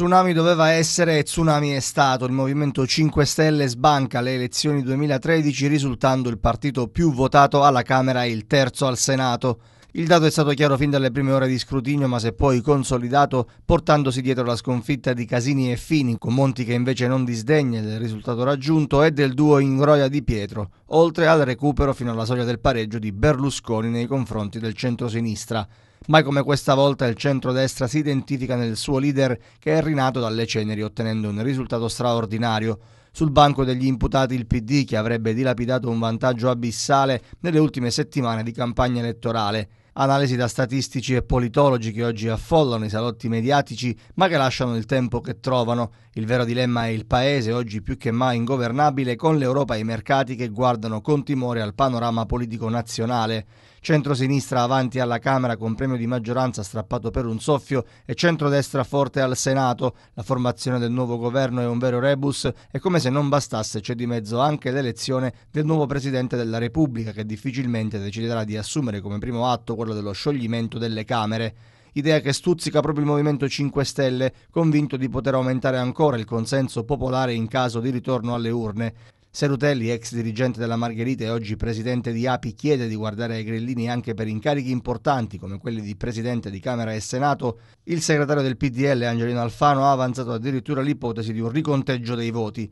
tsunami doveva essere e tsunami è stato. Il Movimento 5 Stelle sbanca le elezioni 2013 risultando il partito più votato alla Camera e il terzo al Senato. Il dato è stato chiaro fin dalle prime ore di scrutinio, ma si è poi consolidato portandosi dietro la sconfitta di Casini e Fini, con Monti che invece non disdegna del risultato raggiunto e del duo Ingroia di Pietro, oltre al recupero fino alla soglia del pareggio di Berlusconi nei confronti del centrosinistra. Mai come questa volta il centrodestra si identifica nel suo leader che è rinato dalle ceneri ottenendo un risultato straordinario. Sul banco degli imputati il PD che avrebbe dilapidato un vantaggio abissale nelle ultime settimane di campagna elettorale. Analisi da statistici e politologi che oggi affollano i salotti mediatici ma che lasciano il tempo che trovano. Il vero dilemma è il paese, oggi più che mai ingovernabile, con l'Europa e i mercati che guardano con timore al panorama politico nazionale centrosinistra avanti alla Camera con premio di maggioranza strappato per un soffio e centrodestra forte al Senato. La formazione del nuovo governo è un vero rebus e come se non bastasse c'è di mezzo anche l'elezione del nuovo Presidente della Repubblica che difficilmente deciderà di assumere come primo atto quello dello scioglimento delle Camere idea che stuzzica proprio il Movimento 5 Stelle, convinto di poter aumentare ancora il consenso popolare in caso di ritorno alle urne. Serutelli, ex dirigente della Margherita e oggi presidente di API, chiede di guardare ai grillini anche per incarichi importanti come quelli di presidente di Camera e Senato. Il segretario del PDL, Angelino Alfano, ha avanzato addirittura l'ipotesi di un riconteggio dei voti.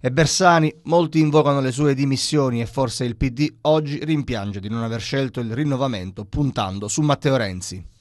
E Bersani, molti invocano le sue dimissioni e forse il PD oggi rimpiange di non aver scelto il rinnovamento puntando su Matteo Renzi.